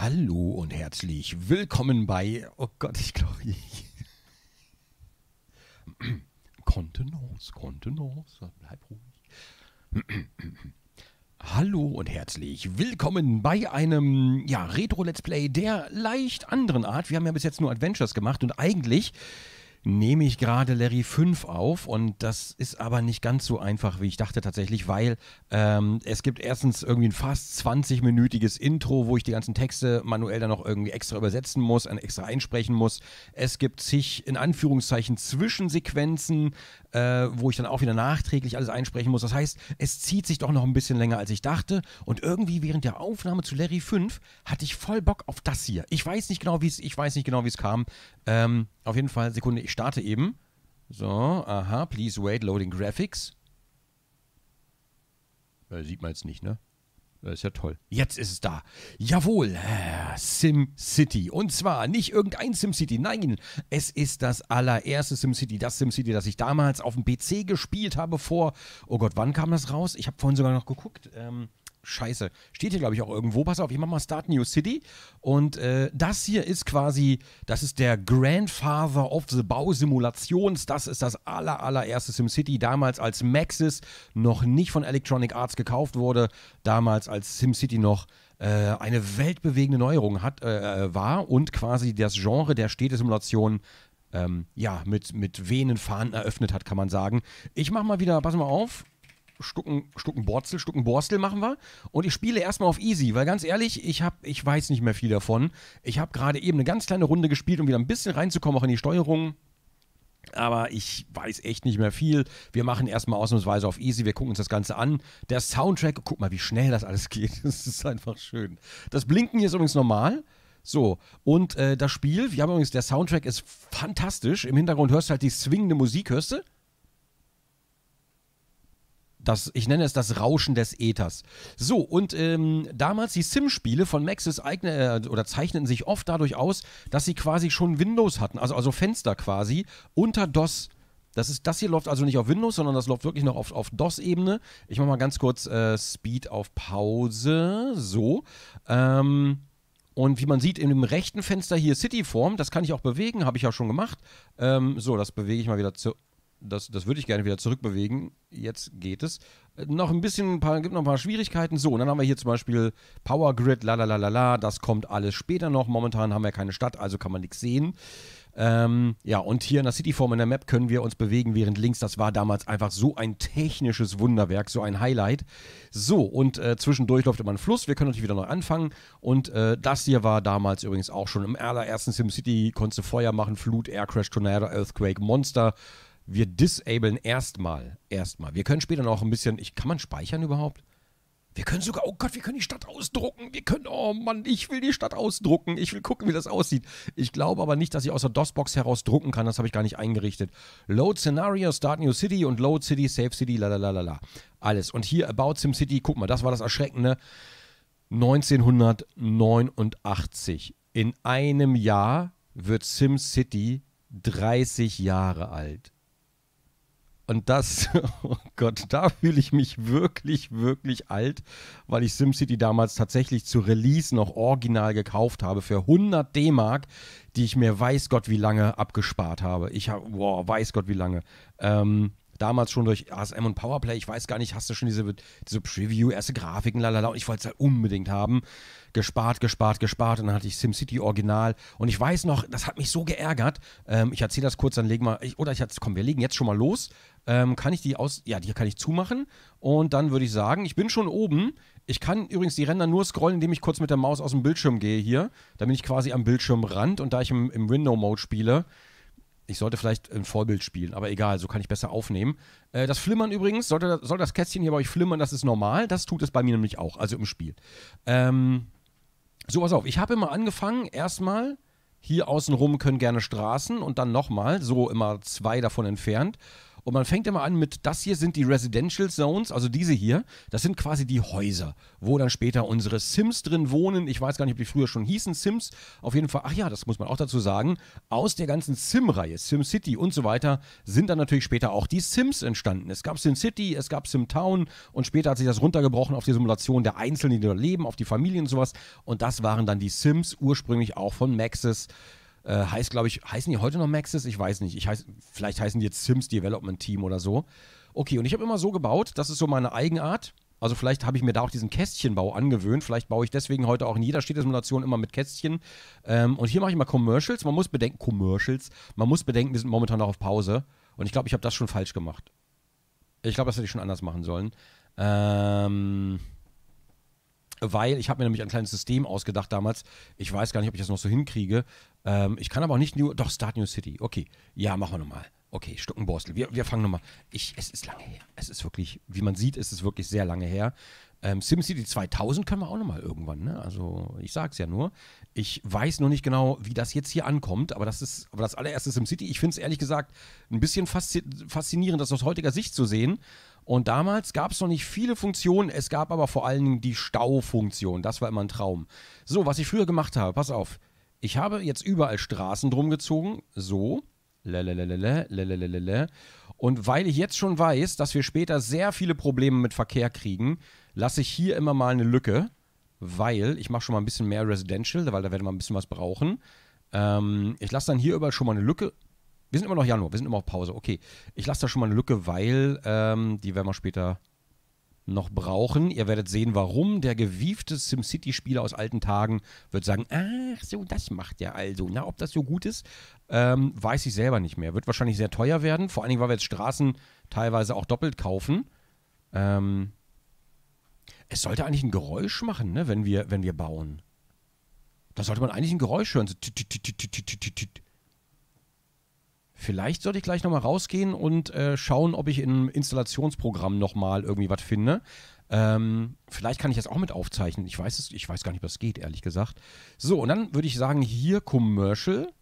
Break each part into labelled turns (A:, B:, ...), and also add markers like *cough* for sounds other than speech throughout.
A: Hallo und herzlich willkommen bei, oh Gott, ich glaube, ich. Kontenance, Kontenance, bleib ruhig. Hallo und herzlich willkommen bei einem ja, Retro-Let's Play der leicht anderen Art. Wir haben ja bis jetzt nur Adventures gemacht und eigentlich nehme ich gerade Larry 5 auf und das ist aber nicht ganz so einfach, wie ich dachte tatsächlich, weil ähm, es gibt erstens irgendwie ein fast 20-minütiges Intro, wo ich die ganzen Texte manuell dann noch irgendwie extra übersetzen muss, extra einsprechen muss. Es gibt sich in Anführungszeichen Zwischensequenzen, äh, wo ich dann auch wieder nachträglich alles einsprechen muss. Das heißt, es zieht sich doch noch ein bisschen länger, als ich dachte und irgendwie während der Aufnahme zu Larry 5 hatte ich voll Bock auf das hier. Ich weiß nicht genau, wie es genau, kam. Ähm, auf jeden Fall Sekunde, ich ich starte eben. So, aha, please wait, loading graphics. Äh, sieht man jetzt nicht, ne? Das äh, ist ja toll. Jetzt ist es da. Jawohl, äh, SimCity. Und zwar nicht irgendein SimCity, nein, es ist das allererste SimCity, das SimCity, das ich damals auf dem PC gespielt habe vor, oh Gott, wann kam das raus? Ich habe vorhin sogar noch geguckt. Ähm, Scheiße. Steht hier, glaube ich, auch irgendwo. Pass auf, ich mache mal Start New City. Und äh, das hier ist quasi, das ist der Grandfather of the Bausimulations. Das ist das aller, allererste SimCity. Damals als Maxis noch nicht von Electronic Arts gekauft wurde. Damals als SimCity noch äh, eine weltbewegende Neuerung hat, äh, äh war und quasi das Genre der Städtesimulation ähm, ja, mit, mit Venenfahren eröffnet hat, kann man sagen. Ich mache mal wieder, pass mal auf, Stucken, Stucken Borstel machen wir. Und ich spiele erstmal auf easy, weil ganz ehrlich, ich, hab, ich weiß nicht mehr viel davon. Ich habe gerade eben eine ganz kleine Runde gespielt, um wieder ein bisschen reinzukommen, auch in die Steuerung. Aber ich weiß echt nicht mehr viel. Wir machen erstmal ausnahmsweise auf easy, wir gucken uns das Ganze an. Der Soundtrack, guck mal, wie schnell das alles *laughs* geht. Das ist einfach schön. Das Blinken hier ist übrigens normal. So, und äh, das Spiel, wir haben übrigens, der Soundtrack ist fantastisch. Im Hintergrund hörst du halt die swingende Musik, hörst du? Das, ich nenne es das Rauschen des Äthers. So, und ähm, damals die Sim-Spiele von Maxis eigene, äh, oder zeichneten sich oft dadurch aus, dass sie quasi schon Windows hatten, also, also Fenster quasi, unter DOS. Das, ist, das hier läuft also nicht auf Windows, sondern das läuft wirklich noch auf, auf DOS-Ebene. Ich mache mal ganz kurz äh, Speed auf Pause. So. Ähm, und wie man sieht, in dem rechten Fenster hier Cityform, das kann ich auch bewegen, habe ich ja schon gemacht. Ähm, so, das bewege ich mal wieder zu, das, das würde ich gerne wieder zurückbewegen. Jetzt geht es. Äh, noch ein bisschen, ein paar, gibt noch ein paar Schwierigkeiten. So, und dann haben wir hier zum Beispiel Power Grid, la la la la la. Das kommt alles später noch. Momentan haben wir keine Stadt, also kann man nichts sehen. Ähm, ja, und hier in der Cityform in der Map können wir uns bewegen, während links, das war damals einfach so ein technisches Wunderwerk, so ein Highlight. So, und äh, zwischendurch läuft immer ein Fluss, wir können natürlich wieder neu anfangen. Und äh, das hier war damals übrigens auch schon im allerersten SimCity, konntest du Feuer machen, Flut, Aircrash, Tornado, Earthquake, Monster wir disablen erstmal. Erstmal. Wir können später noch ein bisschen. Ich, kann man speichern überhaupt? Wir können sogar, oh Gott, wir können die Stadt ausdrucken. Wir können, oh Mann, ich will die Stadt ausdrucken. Ich will gucken, wie das aussieht. Ich glaube aber nicht, dass ich aus der DOS-Box heraus drucken kann. Das habe ich gar nicht eingerichtet. Load Scenario, Start New City und Load City, Save City, la Alles. Und hier About Sim City, guck mal, das war das Erschreckende. 1989. In einem Jahr wird Sim City 30 Jahre alt. Und das, *laughs* oh Gott, da fühle ich mich wirklich, wirklich alt, weil ich SimCity damals tatsächlich zu Release noch original gekauft habe für 100 D-Mark, die ich mir weiß Gott wie lange abgespart habe. Ich habe, wow, weiß Gott wie lange. Ähm, damals schon durch ASM und Powerplay, ich weiß gar nicht, hast du schon diese, diese Preview, erste Grafiken, lalala, und ich wollte es halt unbedingt haben. Gespart, gespart, gespart und dann hatte ich SimCity Original und ich weiß noch, das hat mich so geärgert, ähm, ich erzähle das kurz, dann legen wir, ich, oder ich, komm, wir legen jetzt schon mal los, ähm, kann ich die aus, ja, die kann ich zumachen und dann würde ich sagen, ich bin schon oben. Ich kann übrigens die Ränder nur scrollen, indem ich kurz mit der Maus aus dem Bildschirm gehe hier. Da bin ich quasi am Bildschirmrand und da ich im, im Window-Mode spiele, ich sollte vielleicht im Vorbild spielen, aber egal, so kann ich besser aufnehmen. Äh, das Flimmern übrigens, sollte, soll das Kästchen hier bei euch flimmern, das ist normal. Das tut es bei mir nämlich auch, also im Spiel. Ähm, so, pass auf, ich habe immer angefangen, erstmal hier außenrum können gerne Straßen und dann nochmal, so immer zwei davon entfernt. Und man fängt immer an mit, das hier sind die Residential Zones, also diese hier. Das sind quasi die Häuser, wo dann später unsere Sims drin wohnen. Ich weiß gar nicht, ob die früher schon hießen Sims. Auf jeden Fall, ach ja, das muss man auch dazu sagen. Aus der ganzen Sim-Reihe, Sim City und so weiter, sind dann natürlich später auch die Sims entstanden. Es gab Sim City, es gab Sim Town und später hat sich das runtergebrochen auf die Simulation der Einzelnen, die da leben, auf die Familien und sowas. Und das waren dann die Sims ursprünglich auch von Maxis. Äh, heißt, glaube ich, heißen die heute noch Maxis? Ich weiß nicht. Ich heiß, vielleicht heißen die jetzt Sims Development Team oder so. Okay, und ich habe immer so gebaut, das ist so meine Eigenart. Also vielleicht habe ich mir da auch diesen Kästchenbau angewöhnt. Vielleicht baue ich deswegen heute auch in jeder Städtesimulation immer mit Kästchen. Ähm, und hier mache ich mal Commercials. Man muss bedenken, Commercials. Man muss bedenken, wir sind momentan noch auf Pause. Und ich glaube, ich habe das schon falsch gemacht. Ich glaube, das hätte ich schon anders machen sollen. Ähm, weil ich habe mir nämlich ein kleines System ausgedacht damals. Ich weiß gar nicht, ob ich das noch so hinkriege. Ähm, ich kann aber auch nicht New, doch Start New City. Okay, ja, machen wir nochmal. Okay, Stuckenborstel. Wir, wir fangen nochmal. Ich, es ist lange her. Es ist wirklich, wie man sieht, es ist wirklich sehr lange her. Ähm, SimCity 2000 können wir auch nochmal irgendwann, ne? Also, ich sag's ja nur. Ich weiß nur nicht genau, wie das jetzt hier ankommt, aber das ist aber das allererste SimCity. Ich finde es ehrlich gesagt ein bisschen faszinierend, das aus heutiger Sicht zu sehen. Und damals gab es noch nicht viele Funktionen, es gab aber vor allen Dingen die Staufunktion. Das war immer ein Traum. So, was ich früher gemacht habe, pass auf. Ich habe jetzt überall Straßen drum gezogen, so. Lalalala, Und weil ich jetzt schon weiß, dass wir später sehr viele Probleme mit Verkehr kriegen, lasse ich hier immer mal eine Lücke, weil ich mache schon mal ein bisschen mehr Residential, weil da werden wir ein bisschen was brauchen. Ähm, ich lasse dann hier überall schon mal eine Lücke wir sind immer noch Januar, wir sind immer auf Pause. Okay, ich lasse da schon mal eine Lücke, weil ähm, die werden wir später noch brauchen. Ihr werdet sehen, warum. Der gewiefte SimCity-Spieler aus alten Tagen wird sagen, ach so, das macht er also. Na, ob das so gut ist, ähm, weiß ich selber nicht mehr. Wird wahrscheinlich sehr teuer werden, vor allen Dingen, weil wir jetzt Straßen teilweise auch doppelt kaufen. Ähm, es sollte eigentlich ein Geräusch machen, ne, wenn wir, wenn wir bauen. Da sollte man eigentlich ein Geräusch hören. So tit, tit, tit, Vielleicht sollte ich gleich nochmal rausgehen und äh, schauen, ob ich im Installationsprogramm nochmal irgendwie was finde. Ähm, vielleicht kann ich das auch mit aufzeichnen. Ich weiß es, ich weiß gar nicht, was geht, ehrlich gesagt. So, und dann würde ich sagen, hier Commercial.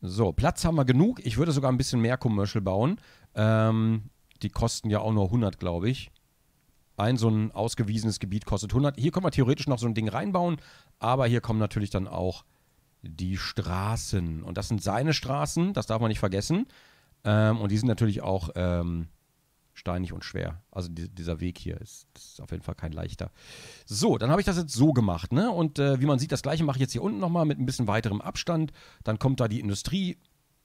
A: So, Platz haben wir genug. Ich würde sogar ein bisschen mehr Commercial bauen. Ähm, die kosten ja auch nur 100, glaube ich. Ein so ein ausgewiesenes Gebiet kostet 100. Hier können wir theoretisch noch so ein Ding reinbauen, aber hier kommen natürlich dann auch die Straßen. Und das sind seine Straßen, das darf man nicht vergessen. Ähm, und die sind natürlich auch ähm, steinig und schwer. Also die, dieser Weg hier ist, ist, auf jeden Fall kein leichter. So, dann habe ich das jetzt so gemacht. Ne? Und äh, wie man sieht, das gleiche mache ich jetzt hier unten nochmal mit ein bisschen weiterem Abstand. Dann kommt da die Industrie.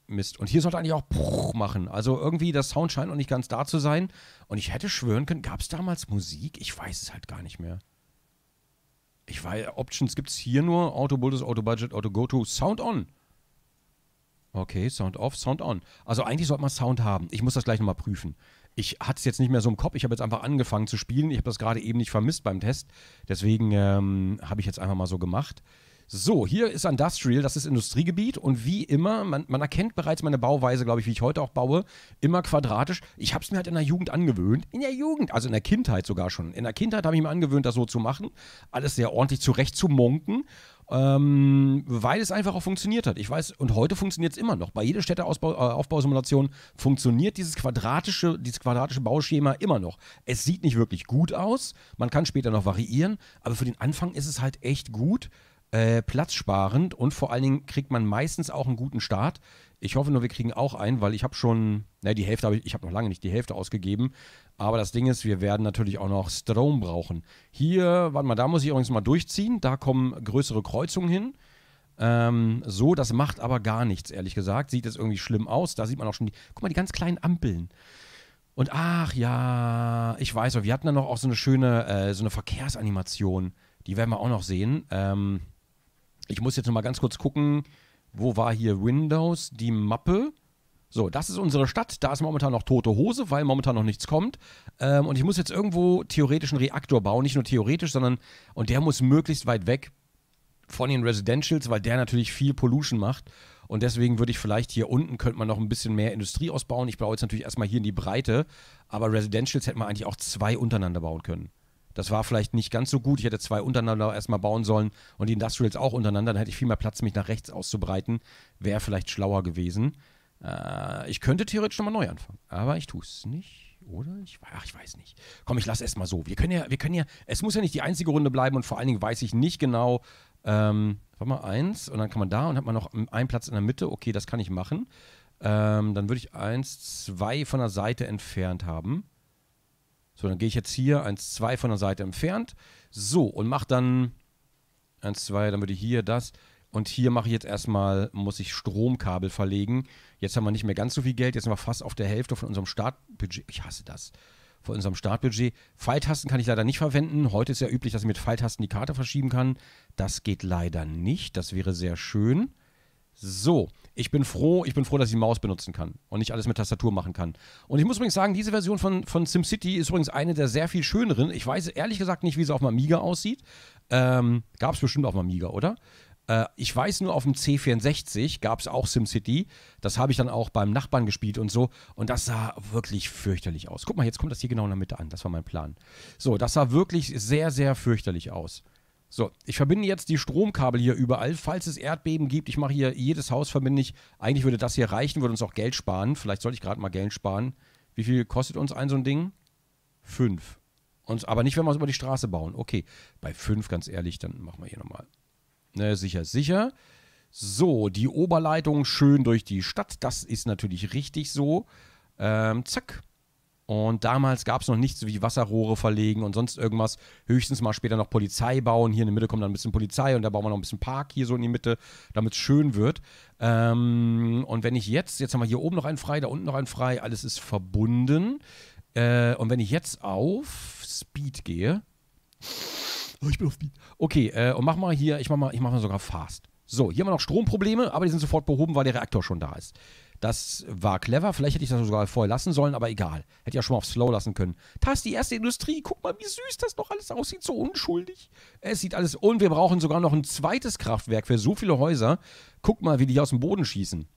A: Mist. Und hier sollte eigentlich auch Bruch machen. Also irgendwie, das Sound scheint noch nicht ganz da zu sein. Und ich hätte schwören können, gab es damals Musik? Ich weiß es halt gar nicht mehr. Ich weiß, Options gibt es hier nur. Auto Bulles, Auto Budget, Auto Go To, Sound On. Okay, Sound Off, Sound On. Also eigentlich sollte man Sound haben. Ich muss das gleich nochmal prüfen. Ich hatte es jetzt nicht mehr so im Kopf. Ich habe jetzt einfach angefangen zu spielen. Ich habe das gerade eben nicht vermisst beim Test. Deswegen ähm, habe ich jetzt einfach mal so gemacht. So, hier ist Industrial, das ist Industriegebiet und wie immer, man, man erkennt bereits meine Bauweise, glaube ich, wie ich heute auch baue, immer quadratisch. Ich habe es mir halt in der Jugend angewöhnt, in der Jugend, also in der Kindheit sogar schon. In der Kindheit habe ich mir angewöhnt, das so zu machen, alles sehr ordentlich zurecht zu monken. Ähm, weil es einfach auch funktioniert hat. Ich weiß, und heute funktioniert es immer noch. Bei jeder Städteaufbausimulation äh, funktioniert dieses quadratische, dieses quadratische Bauschema immer noch. Es sieht nicht wirklich gut aus, man kann später noch variieren, aber für den Anfang ist es halt echt gut. Äh, platzsparend und vor allen Dingen kriegt man meistens auch einen guten Start. Ich hoffe nur, wir kriegen auch einen, weil ich habe schon, ne, die Hälfte habe ich, ich habe noch lange nicht die Hälfte ausgegeben. Aber das Ding ist, wir werden natürlich auch noch Strom brauchen. Hier, warte mal, da muss ich übrigens mal durchziehen. Da kommen größere Kreuzungen hin. Ähm, so, das macht aber gar nichts, ehrlich gesagt. Sieht jetzt irgendwie schlimm aus. Da sieht man auch schon die, guck mal, die ganz kleinen Ampeln. Und ach ja, ich weiß, wir hatten da noch auch so eine schöne, äh, so eine Verkehrsanimation. Die werden wir auch noch sehen. Ähm, ich muss jetzt nochmal ganz kurz gucken, wo war hier Windows, die Mappe. So, das ist unsere Stadt. Da ist momentan noch tote Hose, weil momentan noch nichts kommt. Ähm, und ich muss jetzt irgendwo theoretisch einen Reaktor bauen. Nicht nur theoretisch, sondern, und der muss möglichst weit weg von den Residentials, weil der natürlich viel Pollution macht. Und deswegen würde ich vielleicht hier unten, könnte man noch ein bisschen mehr Industrie ausbauen. Ich baue jetzt natürlich erstmal hier in die Breite. Aber Residentials hätte man eigentlich auch zwei untereinander bauen können. Das war vielleicht nicht ganz so gut. Ich hätte zwei untereinander erstmal bauen sollen und die Industrials auch untereinander. Dann hätte ich viel mehr Platz, mich nach rechts auszubreiten. Wäre vielleicht schlauer gewesen. Äh, ich könnte theoretisch nochmal neu anfangen, aber ich tue es nicht. Oder? Ich, ach, ich weiß nicht. Komm, ich lasse es mal so. Wir können ja, wir können ja, es muss ja nicht die einzige Runde bleiben und vor allen Dingen weiß ich nicht genau, ähm, warte mal, eins und dann kann man da und hat man noch einen Platz in der Mitte. Okay, das kann ich machen. Ähm, dann würde ich eins, zwei von der Seite entfernt haben. So, dann gehe ich jetzt hier 1, 2 von der Seite entfernt. So, und mache dann 1, 2, dann würde ich hier das. Und hier mache ich jetzt erstmal, muss ich Stromkabel verlegen. Jetzt haben wir nicht mehr ganz so viel Geld. Jetzt sind wir fast auf der Hälfte von unserem Startbudget. Ich hasse das. Von unserem Startbudget. Pfeiltasten kann ich leider nicht verwenden. Heute ist ja üblich, dass ich mit Pfeiltasten die Karte verschieben kann. Das geht leider nicht. Das wäre sehr schön. So, ich bin froh, ich bin froh, dass ich die Maus benutzen kann und nicht alles mit Tastatur machen kann. Und ich muss übrigens sagen, diese Version von, von SimCity ist übrigens eine der sehr viel schöneren. Ich weiß ehrlich gesagt nicht, wie sie auf dem Amiga aussieht. Ähm, Gab es bestimmt auf dem Amiga, oder? Äh, ich weiß nur, auf dem C64 gab es auch SimCity. Das habe ich dann auch beim Nachbarn gespielt und so. Und das sah wirklich fürchterlich aus. Guck mal, jetzt kommt das hier genau in der Mitte an. Das war mein Plan. So, das sah wirklich sehr, sehr fürchterlich aus. So, ich verbinde jetzt die Stromkabel hier überall. Falls es Erdbeben gibt, ich mache hier jedes Haus verbinde ich. Eigentlich würde das hier reichen, würde uns auch Geld sparen. Vielleicht sollte ich gerade mal Geld sparen. Wie viel kostet uns ein so ein Ding? Fünf. Uns, aber nicht, wenn wir es über die Straße bauen. Okay, bei fünf, ganz ehrlich, dann machen wir hier nochmal. Ne, sicher, sicher. So, die Oberleitung schön durch die Stadt. Das ist natürlich richtig so. Ähm, zack. Und damals gab es noch nichts wie Wasserrohre verlegen und sonst irgendwas. Höchstens mal später noch Polizei bauen. Hier in der Mitte kommt dann ein bisschen Polizei und da bauen wir noch ein bisschen Park hier so in die Mitte, damit es schön wird. Ähm, und wenn ich jetzt, jetzt haben wir hier oben noch einen frei, da unten noch einen frei, alles ist verbunden. Äh, und wenn ich jetzt auf Speed gehe. Oh, ich bin auf Speed. Okay, äh, und mach mal hier, ich mach mal, ich mach mal sogar Fast. So, hier haben wir noch Stromprobleme, aber die sind sofort behoben, weil der Reaktor schon da ist. Das war clever. Vielleicht hätte ich das sogar vorher lassen sollen, aber egal. Hätte ja schon mal auf Slow lassen können. Da ist die erste Industrie. Guck mal, wie süß das noch alles aussieht. So unschuldig. Es sieht alles. Und wir brauchen sogar noch ein zweites Kraftwerk für so viele Häuser. Guck mal, wie die hier aus dem Boden schießen.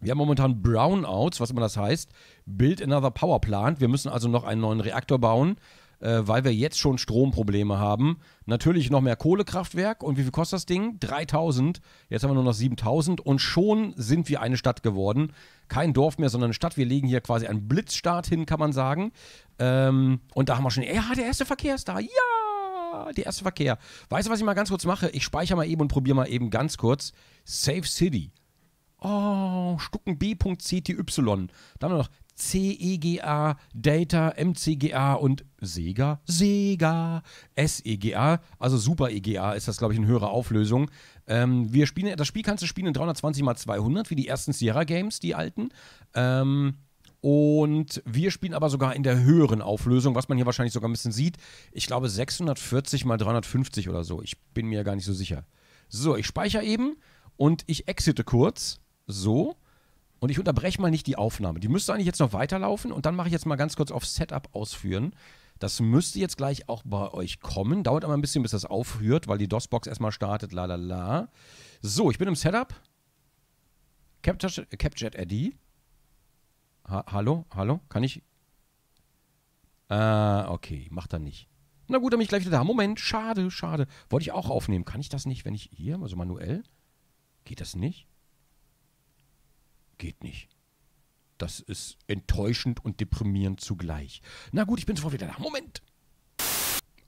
A: Wir haben momentan Brownouts, was immer das heißt. Build another power plant. Wir müssen also noch einen neuen Reaktor bauen äh, weil wir jetzt schon Stromprobleme haben. Natürlich noch mehr Kohlekraftwerk. Und wie viel kostet das Ding? 3000. Jetzt haben wir nur noch 7000. Und schon sind wir eine Stadt geworden. Kein Dorf mehr, sondern eine Stadt. Wir legen hier quasi einen Blitzstart hin, kann man sagen. Ähm, und da haben wir schon, ja, der erste Verkehr ist da. Ja! der erste Verkehr. Weißt du, was ich mal ganz kurz mache? Ich speichere mal eben und probiere mal eben ganz kurz. Safe City. Oh, Stucken stuckenb.cty. Dann noch CEGA, Data, MCGA und Sega, Sega, SEGA, also Super EGA ist das, glaube ich, in höherer Auflösung. Ähm, wir spielen, das Spiel kannst du spielen in 320 x 200 wie die ersten Sierra Games, die alten. Ähm, und wir spielen aber sogar in der höheren Auflösung, was man hier wahrscheinlich sogar ein bisschen sieht. Ich glaube 640 x 350 oder so. Ich bin mir gar nicht so sicher. So, ich speichere eben und ich exite kurz. So. Und ich unterbreche mal nicht die Aufnahme. Die müsste eigentlich jetzt noch weiterlaufen und dann mache ich jetzt mal ganz kurz auf Setup ausführen. Das müsste jetzt gleich auch bei euch kommen. Dauert aber ein bisschen, bis das aufhört, weil die DOS-Box erstmal startet. La la la. So, ich bin im Setup. Capjet ID. Ha hallo, hallo, kann ich? Äh, okay, macht er nicht. Na gut, dann bin ich gleich wieder da. Moment, schade, schade. Wollte ich auch aufnehmen. Kann ich das nicht, wenn ich hier, also manuell? Geht das nicht? geht nicht. Das ist enttäuschend und deprimierend zugleich. Na gut, ich bin sofort wieder da. Moment!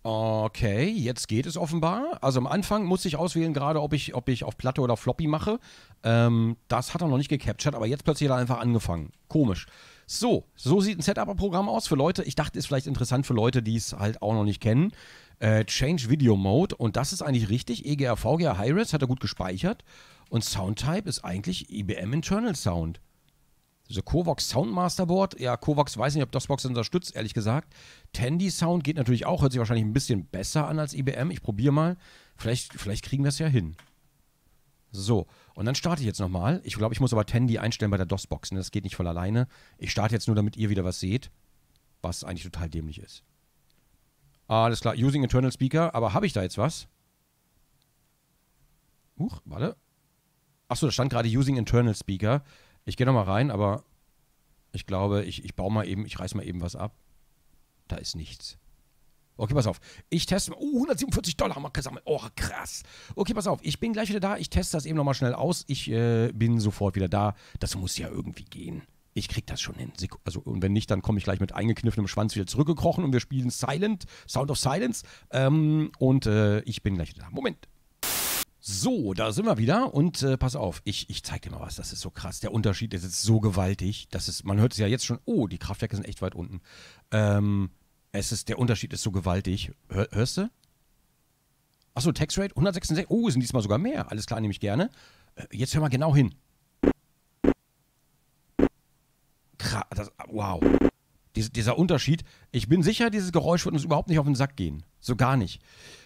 A: Okay, jetzt geht es offenbar. Also am Anfang muss ich auswählen, gerade ob ich, ob ich auf Platte oder Floppy mache. Ähm, das hat er noch nicht gecaptured, aber jetzt plötzlich hat er einfach angefangen. Komisch. So, so sieht ein Setup-Programm aus für Leute. Ich dachte, ist vielleicht interessant für Leute, die es halt auch noch nicht kennen. Äh, Change Video Mode und das ist eigentlich richtig. EGR, VGR, Hi-Res hat er gut gespeichert. Und Soundtype ist eigentlich IBM Internal Sound. Diese Kovox Soundmaster Board, ja, Kovox weiß nicht, ob DOSBox unterstützt, ehrlich gesagt. Tandy Sound geht natürlich auch, hört sich wahrscheinlich ein bisschen besser an als IBM. Ich probiere mal. Vielleicht, vielleicht kriegen wir es ja hin. So, und dann starte ich jetzt nochmal. Ich glaube, ich muss aber Tandy einstellen bei der DOSBox. Ne? Das geht nicht von alleine. Ich starte jetzt nur, damit ihr wieder was seht, was eigentlich total dämlich ist. Alles klar, using internal speaker, aber habe ich da jetzt was? Huch, warte. Achso, da stand gerade Using Internal Speaker. Ich gehe nochmal rein, aber ich glaube, ich, ich baue mal eben, ich reiß mal eben was ab. Da ist nichts. Okay, pass auf. Ich teste mal. Uh, 147 Dollar haben wir gesammelt. Oh, krass. Okay, pass auf. Ich bin gleich wieder da. Ich teste das eben nochmal schnell aus. Ich äh, bin sofort wieder da. Das muss ja irgendwie gehen. Ich krieg das schon hin. Also, und wenn nicht, dann komme ich gleich mit eingekniffenem Schwanz wieder zurückgekrochen und wir spielen Silent, Sound of Silence. Ähm, und äh, ich bin gleich wieder da. Moment. So, da sind wir wieder und äh, pass auf, ich, ich zeig dir mal was, das ist so krass. Der Unterschied ist jetzt so gewaltig, dass es, man hört es ja jetzt schon, oh, die Kraftwerke sind echt weit unten. Ähm, es ist, der Unterschied ist so gewaltig. Hör, hörst du? Achso, Taxrate 166, oh, sind diesmal sogar mehr. Alles klar, nehme ich gerne. Äh, jetzt hör mal genau hin. Krass, das, wow. Dies, dieser Unterschied, ich bin sicher, dieses Geräusch wird uns überhaupt nicht auf den Sack gehen. So gar nicht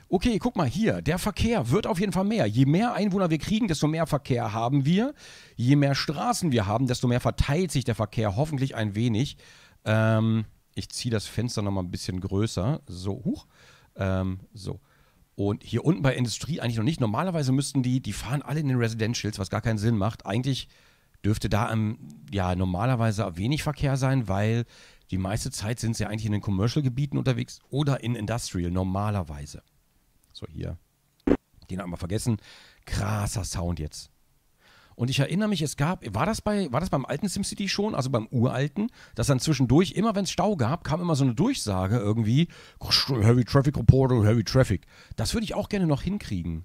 A: okay, guck mal hier, der Verkehr wird auf jeden Fall mehr. Je mehr Einwohner wir kriegen, desto mehr Verkehr haben wir. Je mehr Straßen wir haben, desto mehr verteilt sich der Verkehr hoffentlich ein wenig. Ähm, ich ziehe das Fenster nochmal ein bisschen größer. So, hoch. Ähm, so. Und hier unten bei Industrie eigentlich noch nicht. Normalerweise müssten die, die fahren alle in den Residentials, was gar keinen Sinn macht. Eigentlich dürfte da ähm, ja normalerweise wenig Verkehr sein, weil die meiste Zeit sind sie eigentlich in den Commercial-Gebieten unterwegs oder in Industrial normalerweise. So hier. Den haben wir vergessen. Krasser Sound jetzt. Und ich erinnere mich, es gab, war das, bei, war das beim alten SimCity schon, also beim uralten, dass dann zwischendurch, immer wenn es Stau gab, kam immer so eine Durchsage irgendwie, Heavy Traffic Reporter, Heavy Traffic. Das würde ich auch gerne noch hinkriegen.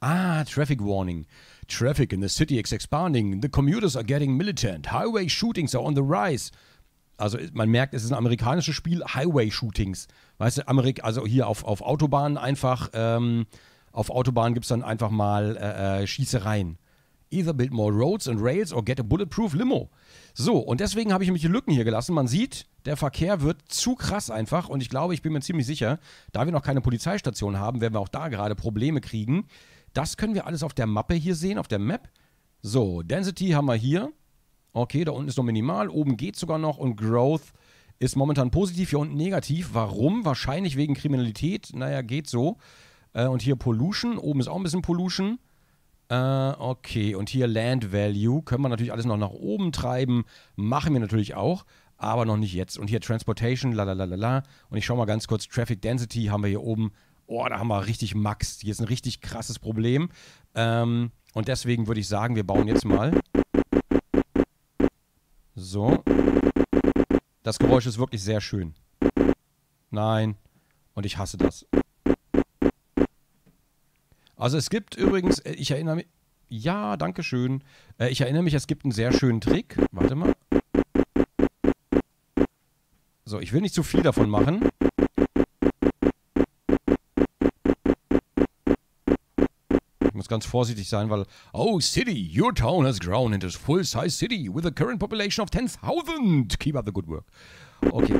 A: Ah, Traffic Warning. Traffic in the city is expanding. The commuters are getting militant. Highway shootings are on the rise. Also man merkt, es ist ein amerikanisches Spiel, Highway-Shootings. Weißt du, Amerika, also hier auf, auf Autobahnen einfach, ähm, auf Autobahnen gibt es dann einfach mal äh, äh, Schießereien. Either build more roads and rails or get a bulletproof limo. So, und deswegen habe ich nämlich die Lücken hier gelassen. Man sieht, der Verkehr wird zu krass einfach und ich glaube, ich bin mir ziemlich sicher, da wir noch keine Polizeistation haben, werden wir auch da gerade Probleme kriegen. Das können wir alles auf der Mappe hier sehen, auf der Map. So, Density haben wir hier. Okay, da unten ist noch minimal, oben geht sogar noch und Growth ist momentan positiv, hier unten negativ. Warum? Wahrscheinlich wegen Kriminalität. Naja, geht so. Äh, und hier Pollution, oben ist auch ein bisschen Pollution. Äh, okay, und hier Land Value können wir natürlich alles noch nach oben treiben. Machen wir natürlich auch, aber noch nicht jetzt. Und hier Transportation, la Und ich schau mal ganz kurz, Traffic Density haben wir hier oben. Oh, da haben wir richtig Max. Hier ist ein richtig krasses Problem. Ähm, und deswegen würde ich sagen, wir bauen jetzt mal so. Das Geräusch ist wirklich sehr schön. Nein. Und ich hasse das. Also es gibt übrigens, äh, ich erinnere mich, ja, danke schön. Äh, ich erinnere mich, es gibt einen sehr schönen Trick. Warte mal. So, ich will nicht zu viel davon machen. muss ganz vorsichtig sein, weil, oh, City, your town has grown into a full-size city with a current population of 10,000. Keep up the good work. Okay.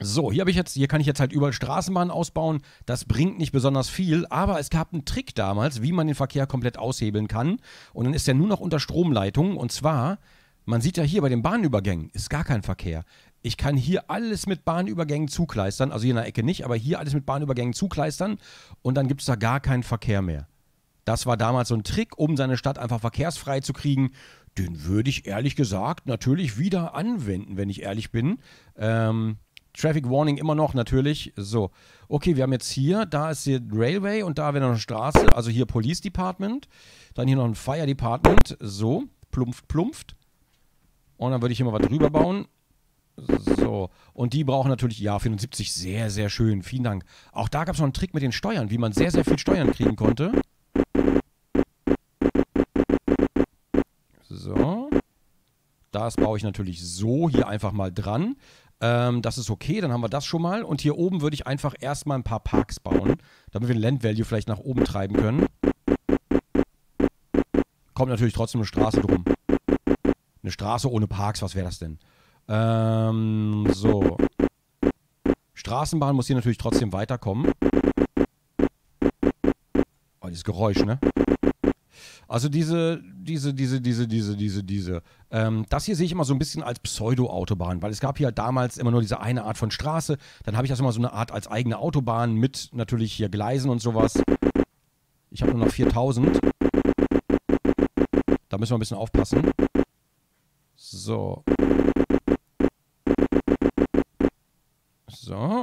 A: So, hier habe ich jetzt, hier kann ich jetzt halt überall Straßenbahnen ausbauen. Das bringt nicht besonders viel, aber es gab einen Trick damals, wie man den Verkehr komplett aushebeln kann. Und dann ist er nur noch unter Stromleitung. Und zwar, man sieht ja hier bei den Bahnübergängen, ist gar kein Verkehr. Ich kann hier alles mit Bahnübergängen zukleistern, also hier in der Ecke nicht, aber hier alles mit Bahnübergängen zukleistern und dann gibt es da gar keinen Verkehr mehr. Das war damals so ein Trick, um seine Stadt einfach verkehrsfrei zu kriegen. Den würde ich ehrlich gesagt natürlich wieder anwenden, wenn ich ehrlich bin. Ähm, Traffic Warning immer noch natürlich. So, okay, wir haben jetzt hier, da ist hier Railway und da wäre noch eine Straße, also hier Police Department. Dann hier noch ein Fire Department. So, plumpft, plumpft. Und dann würde ich hier mal was drüber bauen. So, und die brauchen natürlich, ja, 74, sehr, sehr schön, vielen Dank. Auch da gab es noch einen Trick mit den Steuern, wie man sehr, sehr viel Steuern kriegen konnte. So. Das baue ich natürlich so hier einfach mal dran. Ähm, das ist okay, dann haben wir das schon mal. Und hier oben würde ich einfach erstmal ein paar Parks bauen, damit wir den Land Value vielleicht nach oben treiben können. Kommt natürlich trotzdem eine Straße drum. Eine Straße ohne Parks, was wäre das denn? Ähm, so. Straßenbahn muss hier natürlich trotzdem weiterkommen. Oh, dieses Geräusch, ne? Also diese, diese, diese, diese, diese, diese, diese. Ähm, das hier sehe ich immer so ein bisschen als Pseudo-Autobahn, weil es gab hier damals immer nur diese eine Art von Straße. Dann habe ich das immer so eine Art als eigene Autobahn mit natürlich hier Gleisen und sowas. Ich habe nur noch 4000. Da müssen wir ein bisschen aufpassen. So.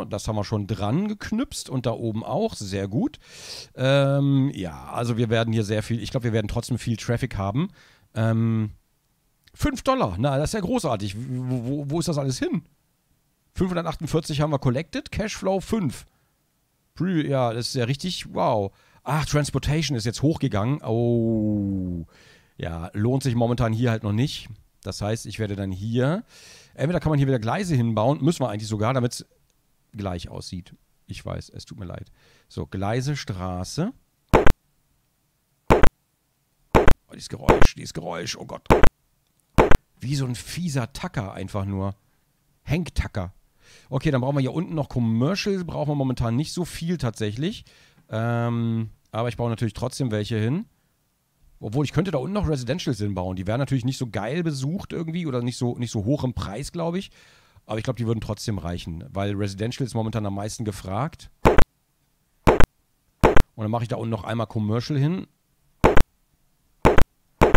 A: das haben wir schon dran geknüpft und da oben auch, sehr gut. Ähm, ja, also wir werden hier sehr viel, ich glaube, wir werden trotzdem viel Traffic haben. Ähm, 5 Dollar, na, das ist ja großartig. Wo, wo, wo ist das alles hin? 548 haben wir collected, Cashflow 5. ja, das ist ja richtig, wow. Ach, Transportation ist jetzt hochgegangen. Oh, ja, lohnt sich momentan hier halt noch nicht. Das heißt, ich werde dann hier, entweder kann man hier wieder Gleise hinbauen, müssen wir eigentlich sogar, damit gleich aussieht. Ich weiß, es tut mir leid. So, Gleise Straße. Oh, dieses Geräusch, dieses Geräusch, oh Gott. Wie so ein fieser Tacker einfach nur. Henktacker. Okay, dann brauchen wir hier unten noch Commercial. Brauchen wir momentan nicht so viel tatsächlich. Ähm, aber ich baue natürlich trotzdem welche hin. Obwohl, ich könnte da unten noch Residentials hinbauen. Die wären natürlich nicht so geil besucht irgendwie oder nicht so, nicht so hoch im Preis, glaube ich. Aber ich glaube, die würden trotzdem reichen, weil Residential ist momentan am meisten gefragt. Und dann mache ich da unten noch einmal Commercial hin.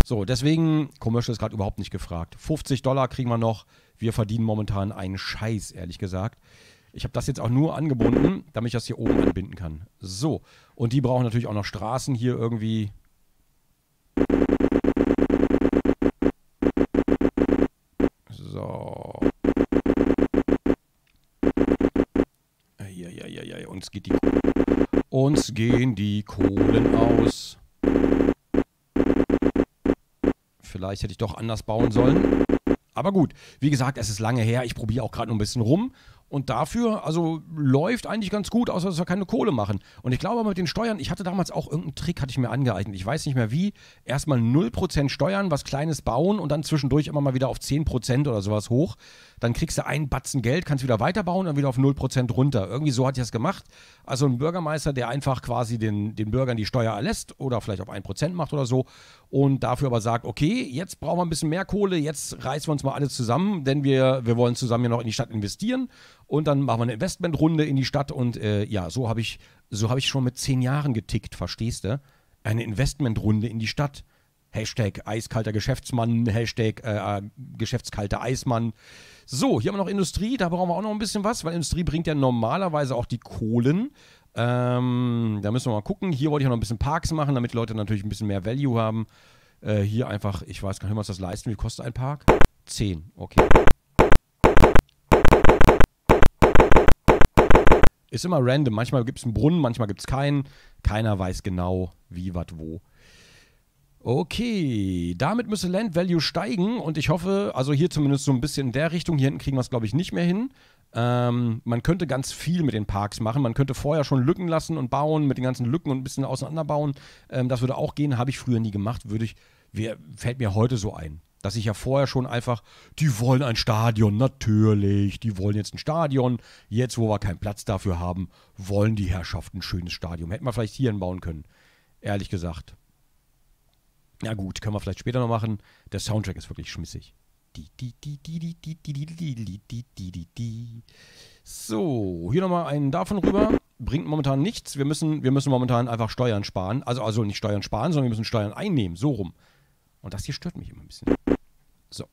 A: So, deswegen, Commercial ist gerade überhaupt nicht gefragt. 50 Dollar kriegen wir noch. Wir verdienen momentan einen Scheiß, ehrlich gesagt. Ich habe das jetzt auch nur angebunden, damit ich das hier oben anbinden kann. So, und die brauchen natürlich auch noch Straßen hier irgendwie. So. Uns geht die... Uns gehen die Kohlen aus. Vielleicht hätte ich doch anders bauen sollen. Aber gut, wie gesagt, es ist lange her. Ich probiere auch gerade noch ein bisschen rum und dafür, also läuft eigentlich ganz gut, außer dass wir keine Kohle machen. Und ich glaube aber mit den Steuern, ich hatte damals auch irgendeinen Trick, hatte ich mir angeeignet. Ich weiß nicht mehr wie. Erstmal 0% Steuern, was Kleines bauen und dann zwischendurch immer mal wieder auf 10% oder sowas hoch. Dann kriegst du einen Batzen Geld, kannst wieder weiterbauen, dann wieder auf 0% runter. Irgendwie so hat ich das gemacht. Also ein Bürgermeister, der einfach quasi den, den Bürgern die Steuer erlässt oder vielleicht auf 1% macht oder so und dafür aber sagt, okay, jetzt brauchen wir ein bisschen mehr Kohle, jetzt reißen wir uns mal alle zusammen, denn wir, wir wollen zusammen ja noch in die Stadt investieren und dann machen wir eine Investmentrunde in die Stadt und äh, ja, so habe ich, so habe ich schon mit zehn Jahren getickt, verstehst du? Eine Investmentrunde in die Stadt. Hashtag eiskalter Geschäftsmann, Hashtag äh, äh geschäftskalter Eismann. So, hier haben wir noch Industrie, da brauchen wir auch noch ein bisschen was, weil Industrie bringt ja normalerweise auch die Kohlen. Ähm, da müssen wir mal gucken. Hier wollte ich auch noch ein bisschen Parks machen, damit die Leute natürlich ein bisschen mehr Value haben. Äh, hier einfach, ich weiß gar nicht, was das leisten. Wie kostet ein Park? 10, okay. Ist immer random. Manchmal gibt es einen Brunnen, manchmal gibt es keinen. Keiner weiß genau, wie, was, wo. Okay, damit müsse Land Value steigen und ich hoffe, also hier zumindest so ein bisschen in der Richtung, hier hinten kriegen wir es glaube ich nicht mehr hin. Ähm, man könnte ganz viel mit den Parks machen. Man könnte vorher schon Lücken lassen und bauen, mit den ganzen Lücken und ein bisschen auseinanderbauen. Ähm, das würde auch gehen, habe ich früher nie gemacht, würde ich, wär, fällt mir heute so ein dass ich ja vorher schon einfach, die wollen ein Stadion, natürlich, die wollen jetzt ein Stadion. Jetzt, wo wir keinen Platz dafür haben, wollen die Herrschaften ein schönes Stadion. Hätten wir vielleicht hier bauen können, ehrlich gesagt. Na gut, können wir vielleicht später noch machen. Der Soundtrack ist wirklich schmissig. So, hier nochmal einen davon rüber. Bringt momentan nichts. Wir müssen, wir müssen momentan einfach Steuern sparen. Also, also nicht Steuern sparen, sondern wir müssen Steuern einnehmen. So rum. Und das hier stört mich immer ein bisschen. So.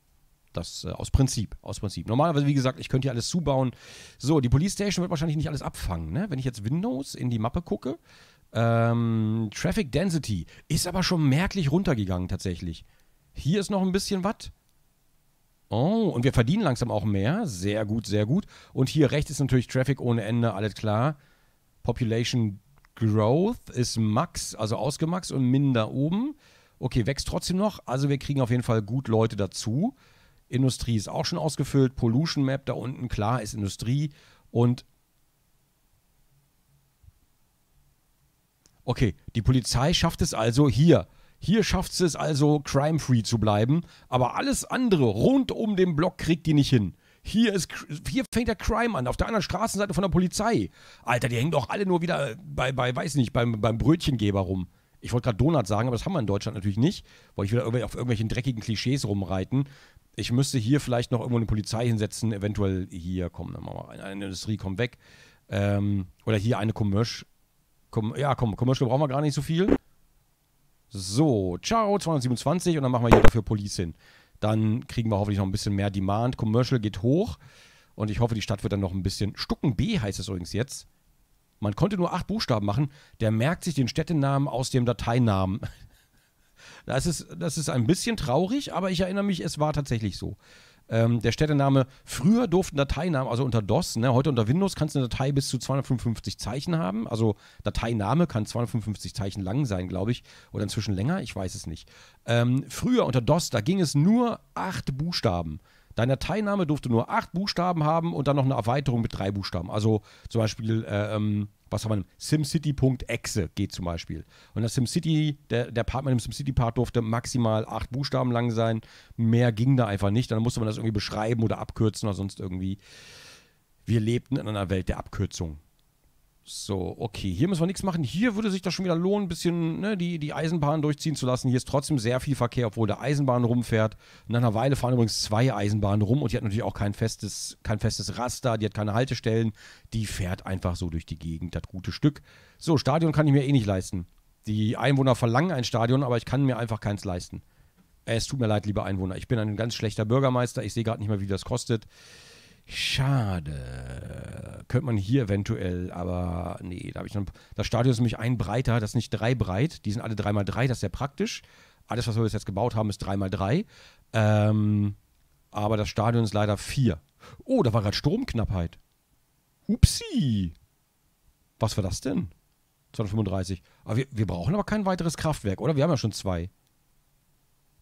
A: Das äh, aus Prinzip, aus Prinzip. Normalerweise, wie gesagt, ich könnte hier alles zubauen. So, die Police Station wird wahrscheinlich nicht alles abfangen, ne? Wenn ich jetzt Windows in die Mappe gucke, ähm, Traffic Density ist aber schon merklich runtergegangen tatsächlich. Hier ist noch ein bisschen was. Oh, und wir verdienen langsam auch mehr. Sehr gut, sehr gut. Und hier rechts ist natürlich Traffic ohne Ende, alles klar. Population Growth ist max, also ausgemax und min da oben. Okay, wächst trotzdem noch. Also wir kriegen auf jeden Fall gut Leute dazu. Industrie ist auch schon ausgefüllt. Pollution Map da unten, klar, ist Industrie. Und okay, die Polizei schafft es also hier. Hier schafft es also, crime-free zu bleiben. Aber alles andere rund um den Block kriegt die nicht hin. Hier, ist, hier fängt der Crime an, auf der anderen Straßenseite von der Polizei. Alter, die hängen doch alle nur wieder bei, bei weiß nicht, beim, beim Brötchengeber rum ich wollte gerade Donut sagen, aber das haben wir in Deutschland natürlich nicht, weil ich wieder auf irgendwelchen dreckigen Klischees rumreiten. Ich müsste hier vielleicht noch irgendwo eine Polizei hinsetzen, eventuell hier kommen, dann machen wir eine Industrie kommt weg. Ähm, oder hier eine Commercial. Com ja, komm, Commercial brauchen wir gar nicht so viel. So, ciao, 227 und dann machen wir hier dafür Police hin. Dann kriegen wir hoffentlich noch ein bisschen mehr Demand. Commercial geht hoch und ich hoffe, die Stadt wird dann noch ein bisschen. Stucken B heißt es übrigens jetzt. Man konnte nur acht Buchstaben machen. Der merkt sich den Städtenamen aus dem Dateinamen. *laughs* Das ist, das ist ein bisschen traurig, aber ich erinnere mich, es war tatsächlich so. Ähm, der Städtename, früher durften Dateinamen, also unter DOS, ne, heute unter Windows kannst du eine Datei bis zu 255 Zeichen haben. Also Dateiname kann 255 Zeichen lang sein, glaube ich. Oder inzwischen länger, ich weiß es nicht. Ähm, früher unter DOS, da ging es nur acht Buchstaben. Dein Teilnahme durfte nur acht Buchstaben haben und dann noch eine Erweiterung mit drei Buchstaben. Also zum Beispiel, äh, ähm, was haben wir denn? SimCity.exe geht zum Beispiel. Und das SimCity, der, der Part mit dem SimCity-Part durfte maximal acht Buchstaben lang sein. Mehr ging da einfach nicht. Dann musste man das irgendwie beschreiben oder abkürzen oder sonst irgendwie. Wir lebten in einer Welt der Abkürzungen. So, okay, hier müssen wir nichts machen. Hier würde sich das schon wieder lohnen, ein bisschen ne, die, die Eisenbahn durchziehen zu lassen. Hier ist trotzdem sehr viel Verkehr, obwohl der Eisenbahn rumfährt. Nach einer Weile fahren übrigens zwei Eisenbahnen rum und die hat natürlich auch kein festes, kein festes Raster, die hat keine Haltestellen. Die fährt einfach so durch die Gegend, das gute Stück. So, Stadion kann ich mir eh nicht leisten. Die Einwohner verlangen ein Stadion, aber ich kann mir einfach keins leisten. Es tut mir leid, liebe Einwohner. Ich bin ein ganz schlechter Bürgermeister. Ich sehe gerade nicht mal, wie das kostet. Schade. Könnte man hier eventuell, aber nee, da habe ich dann. Das Stadion ist nämlich ein breiter, das ist nicht drei breit. Die sind alle drei mal drei, das ist sehr praktisch. Alles, was wir bis jetzt gebaut haben, ist drei mal drei. Ähm, aber das Stadion ist leider vier. Oh, da war gerade Stromknappheit. Upsi. Was war das denn? 235. Aber wir, wir brauchen aber kein weiteres Kraftwerk, oder? Wir haben ja schon zwei.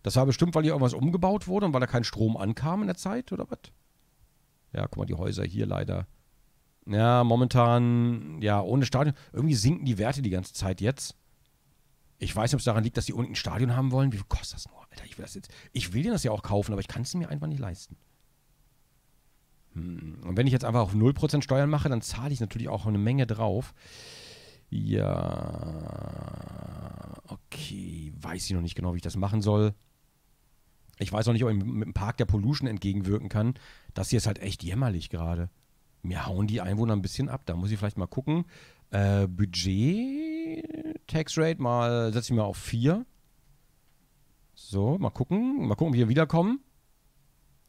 A: Das war bestimmt, weil hier irgendwas umgebaut wurde und weil da kein Strom ankam in der Zeit, oder was? Ja, guck mal, die Häuser hier leider. Ja, momentan, ja, ohne Stadion. Irgendwie sinken die Werte die ganze Zeit jetzt. Ich weiß nicht, ob es daran liegt, dass die unten ein Stadion haben wollen. Wie viel kostet das nur? Alter, ich will das jetzt. Ich will dir das ja auch kaufen, aber ich kann es mir einfach nicht leisten. Hm. Und wenn ich jetzt einfach auf 0% Steuern mache, dann zahle ich natürlich auch eine Menge drauf. Ja. Okay. Weiß ich noch nicht genau, wie ich das machen soll. Ich weiß auch nicht, ob ich mit dem Park der Pollution entgegenwirken kann. Das hier ist halt echt jämmerlich gerade. Mir hauen die Einwohner ein bisschen ab. Da muss ich vielleicht mal gucken. Äh, Budget, Tax Rate, mal setze ich mal auf 4. So, mal gucken. Mal gucken, ob wir wiederkommen.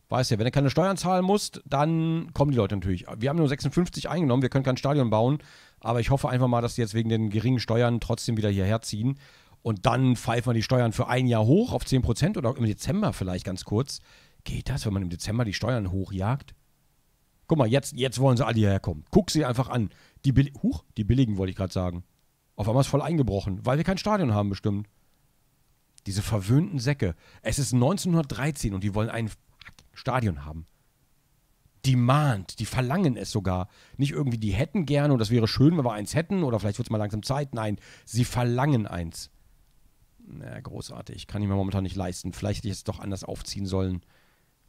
A: Weißt ja, wenn du keine Steuern zahlen musst, dann kommen die Leute natürlich. Wir haben nur 56 eingenommen, wir können kein Stadion bauen, aber ich hoffe einfach mal, dass die jetzt wegen den geringen Steuern trotzdem wieder hierher ziehen und dann pfeifen wir die Steuern für ein Jahr hoch auf 10% oder im Dezember vielleicht ganz kurz. Geht das, wenn man im Dezember die Steuern hochjagt? Guck mal, jetzt, jetzt wollen sie alle hierher kommen. Guck sie einfach an. Die, Huch, die billigen wollte ich gerade sagen. Auf einmal ist voll eingebrochen, weil wir kein Stadion haben bestimmt. Diese verwöhnten Säcke. Es ist 1913 und die wollen ein Stadion haben. Die mahnt, die verlangen es sogar. Nicht irgendwie, die hätten gerne und das wäre schön, wenn wir eins hätten oder vielleicht wird es mal langsam Zeit. Nein, sie verlangen eins. Na, großartig. Kann ich mir momentan nicht leisten. Vielleicht hätte ich es doch anders aufziehen sollen.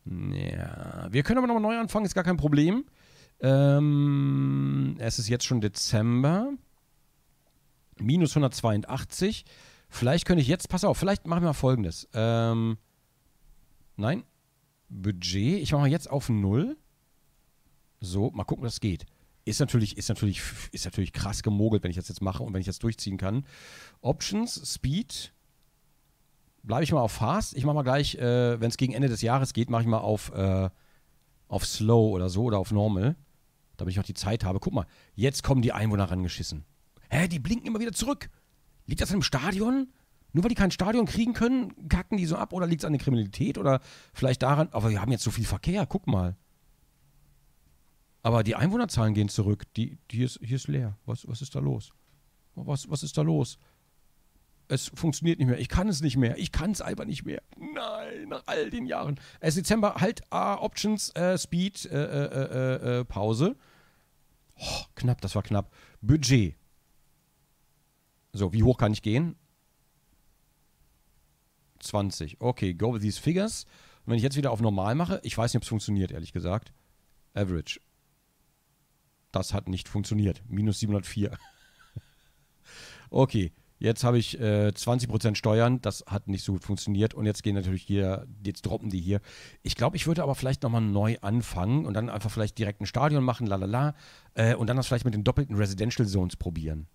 A: Ja. Wir können aber nochmal neu anfangen, ist gar kein Problem. Ähm, es ist jetzt schon Dezember. Minus 182. Vielleicht könnte ich jetzt, pass auf, vielleicht machen wir mal folgendes. Ähm, nein. Budget. Ich mache mal jetzt auf null. So, mal gucken, was geht. Ist natürlich, ist, natürlich, ist natürlich krass gemogelt, wenn ich das jetzt mache und wenn ich das durchziehen kann. Options, Speed, bleibe ich mal auf Fast. Ich mache mal gleich, äh, wenn es gegen Ende des Jahres geht, mache ich mal auf, äh, auf Slow oder so oder auf Normal, damit ich auch die Zeit habe. Guck mal, jetzt kommen die Einwohner rangeschissen. Hä, die blinken immer wieder zurück. Liegt das an dem Stadion? Nur weil die kein Stadion kriegen können, kacken die so ab oder liegt es an der Kriminalität oder vielleicht daran, aber wir haben jetzt so viel Verkehr, guck mal. Aber die Einwohnerzahlen gehen zurück. Die, die ist, hier ist leer. Was, was ist da los? Was, was ist da los? es funktioniert nicht mehr, ich kann es nicht mehr, ich kann es einfach nicht mehr. Nein, nach all den Jahren. Es ist Dezember, halt A, ah, Options, äh, Speed, äh äh, äh, äh, äh, Pause. Oh, knapp, das war knapp. Budget. So, wie hoch kann ich gehen? 20. Okay, go with these figures. Und wenn ich jetzt wieder auf normal mache, ich weiß nicht, ob es funktioniert, ehrlich gesagt. Average. Das hat nicht funktioniert. Minus 704. *laughs* okay, Jetzt habe ich äh, 20% Steuern, das hat nicht so gut funktioniert und jetzt gehen natürlich hier, jetzt droppen die hier. Ich glaube, ich würde aber vielleicht nochmal neu anfangen und dann einfach vielleicht direkt ein Stadion machen, lalala, äh, und dann das vielleicht mit den doppelten Residential Zones probieren.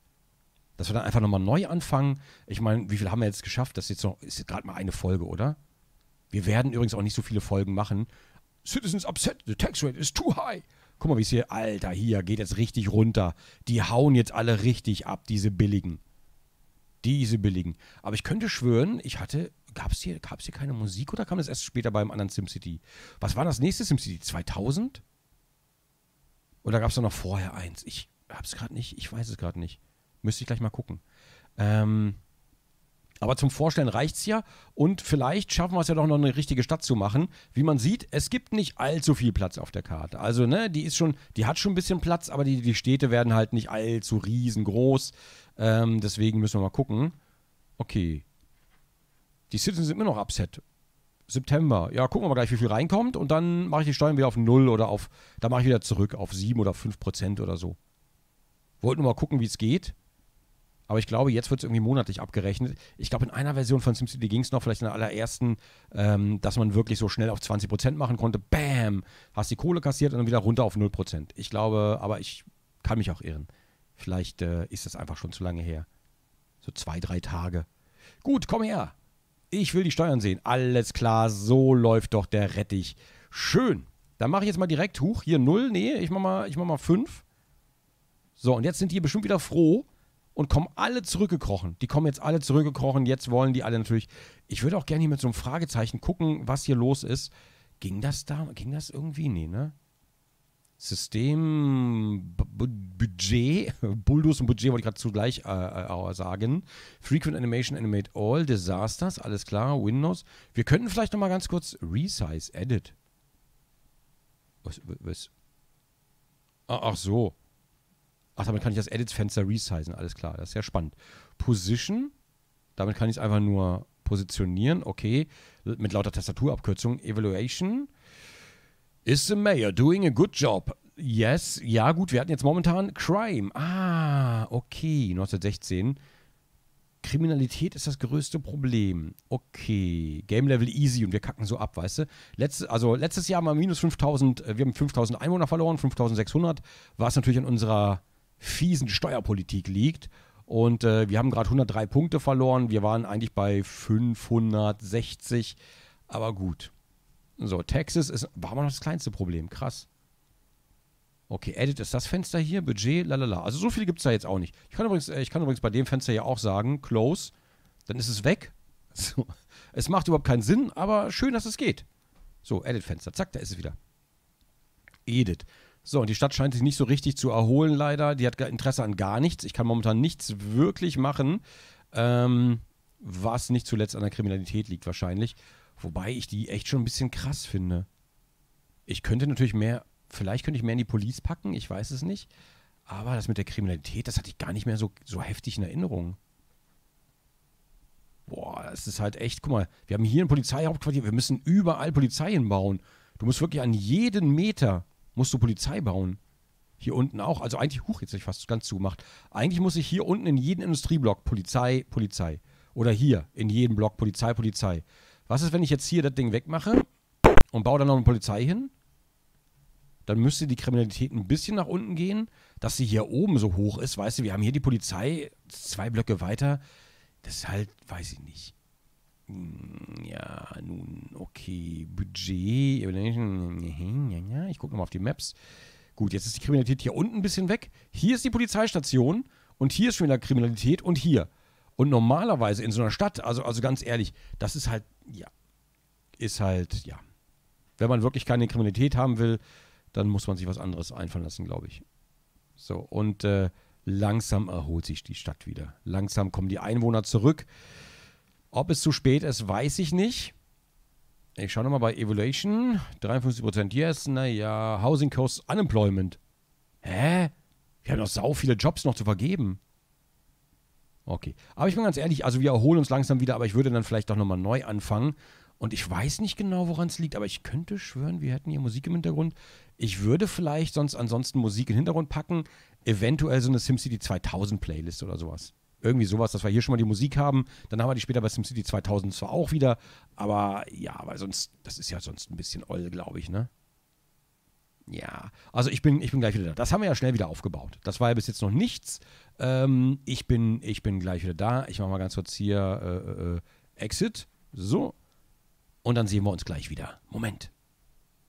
A: Dass wir dann einfach nochmal neu anfangen. Ich meine, wie viel haben wir jetzt geschafft? Das ist jetzt noch, gerade mal eine Folge, oder? Wir werden übrigens auch nicht so viele Folgen machen. Citizens upset, the tax rate is too high. Guck mal, wie es hier, Alter, hier geht jetzt richtig runter. Die hauen jetzt alle richtig ab, diese billigen diese billigen. Aber ich könnte schwören, ich hatte, gab es hier, gab's hier keine Musik oder kam das erst später beim anderen SimCity? Was war das nächste SimCity? 2000? Oder gab es da noch vorher eins? Ich hab's gerade nicht, ich weiß es gerade nicht. Müsste ich gleich mal gucken. Ähm, aber zum Vorstellen reicht es ja. Und vielleicht schaffen wir es ja doch noch eine richtige Stadt zu machen. Wie man sieht, es gibt nicht allzu viel Platz auf der Karte. Also, ne, die ist schon, die hat schon ein bisschen Platz, aber die, die Städte werden halt nicht allzu riesengroß. Ähm, deswegen müssen wir mal gucken. Okay. Die Citizens sind immer noch upset. September. Ja, gucken wir mal gleich, wie viel reinkommt. Und dann mache ich die Steuern wieder auf 0 oder auf. Da mache ich wieder zurück auf 7 oder 5 Prozent oder so. Wollten nur mal gucken, wie es geht. Aber ich glaube, jetzt wird es irgendwie monatlich abgerechnet. Ich glaube, in einer Version von SimCity ging es noch, vielleicht in der allerersten, ähm, dass man wirklich so schnell auf 20% machen konnte. Bam! Hast die Kohle kassiert und dann wieder runter auf 0%. Ich glaube, aber ich kann mich auch irren. Vielleicht äh, ist das einfach schon zu lange her. So zwei, drei Tage. Gut, komm her. Ich will die Steuern sehen. Alles klar, so läuft doch der Rettich. Schön. Dann mache ich jetzt mal direkt hoch. Hier 0. Nee, ich mache mal, mach mal 5. So, und jetzt sind die bestimmt wieder froh und kommen alle zurückgekrochen. Die kommen jetzt alle zurückgekrochen. Jetzt wollen die alle natürlich. Ich würde auch gerne hier mit so einem Fragezeichen gucken, was hier los ist. Ging das da? Ging das irgendwie? Nee, ne? Systembudget, Bulldoze und Budget wollte ich gerade zugleich äh, äh, sagen. Frequent Animation Animate All, Disasters, alles klar, Windows. Wir könnten vielleicht nochmal ganz kurz Resize, Edit. Was, was? Ach, ach so. Ach, damit kann ich das Edit-Fenster resizen, alles klar, das ist ja spannend. Position, damit kann ich es einfach nur positionieren, okay. Mit lauter Tastaturabkürzung. Evaluation, Is the mayor doing a good job? Yes. Ja, gut, wir hatten jetzt momentan Crime. Ah, okay. 1916. Kriminalität ist das größte Problem. Okay. Game Level easy und wir kacken so ab, weißt du? Letzte, also letztes Jahr mal minus 5000, äh, wir haben 5000 Einwohner verloren, 5600, was natürlich an unserer fiesen Steuerpolitik liegt. Und äh, wir haben gerade 103 Punkte verloren. Wir waren eigentlich bei 560. Aber gut, so, Texas ist, war aber noch das kleinste Problem. Krass. Okay, Edit ist das Fenster hier, Budget, lalala. Also so viele gibt es da jetzt auch nicht. Ich kann, übrigens, äh, ich kann übrigens bei dem Fenster ja auch sagen, Close, dann ist es weg. *laughs* So. Es macht überhaupt keinen Sinn, aber schön, dass es geht. So, Edit-Fenster, zack, da ist es wieder. Edit. So, und die Stadt scheint sich nicht so richtig zu erholen, leider. Die hat Interesse an gar nichts. Ich kann momentan nichts wirklich machen, ähm, was nicht zuletzt an der Kriminalität liegt wahrscheinlich. Wobei ich die echt schon ein bisschen krass finde. Ich könnte natürlich mehr, vielleicht könnte ich mehr in die Police packen, ich weiß es nicht. Aber das mit der Kriminalität, das hatte ich gar nicht mehr so, so heftig in Erinnerung. Boah, das ist halt echt, guck mal, wir haben hier ein Polizeihauptquartier, wir müssen überall Polizei hinbauen. Du musst wirklich an jeden Meter musst du Polizei bauen. Hier unten auch, also eigentlich, huch, jetzt habe ich fast ganz zugemacht. Eigentlich muss ich hier unten in jeden Industrieblock Polizei, Polizei. Oder hier in jedem Block Polizei, Polizei. Was ist, wenn ich jetzt hier das Ding wegmache und baue dann noch eine Polizei hin? Dann müsste die Kriminalität ein bisschen nach unten gehen, dass sie hier oben so hoch ist. Weißt du, wir haben hier die Polizei zwei Blöcke weiter. Das ist halt, weiß ich nicht. Hm, ja, nun, okay, Budget. Ich gucke nochmal auf die Maps. Gut, jetzt ist die Kriminalität hier unten ein bisschen weg. Hier ist die Polizeistation und hier ist schon wieder Kriminalität und hier. Und normalerweise in so einer Stadt, also, also ganz ehrlich, das ist halt, ja, ist halt, ja. Wenn man wirklich keine Kriminalität haben will, dann muss man sich was anderes einfallen lassen, glaube ich. So, und äh, langsam erholt sich die Stadt wieder. Langsam kommen die Einwohner zurück. Ob es zu spät ist, weiß ich nicht. Ich schaue nochmal bei Evaluation. 53% Yes, naja, Housing Costs Unemployment. Hä? Wir haben doch sau viele Jobs noch zu vergeben. Okay. Aber ich bin ganz ehrlich, also wir erholen uns langsam wieder, aber ich würde dann vielleicht doch nochmal neu anfangen. Und ich weiß nicht genau, woran es liegt, aber ich könnte schwören, wir hätten hier Musik im Hintergrund. Ich würde vielleicht sonst ansonsten Musik im Hintergrund packen, eventuell so eine SimCity 2000 Playlist oder sowas. Irgendwie sowas, dass wir hier schon mal die Musik haben, dann haben wir die später bei SimCity 2000 zwar auch wieder, aber ja, weil sonst, das ist ja sonst ein bisschen oll, glaube ich, ne? Ja, also ich bin, ich bin gleich wieder da. Das haben wir ja schnell wieder aufgebaut. Das war ja bis jetzt noch nichts. Ähm, ich, bin, ich bin gleich wieder da. Ich mache mal ganz kurz hier äh, äh, äh, Exit. So. Und dann sehen wir uns gleich wieder. Moment.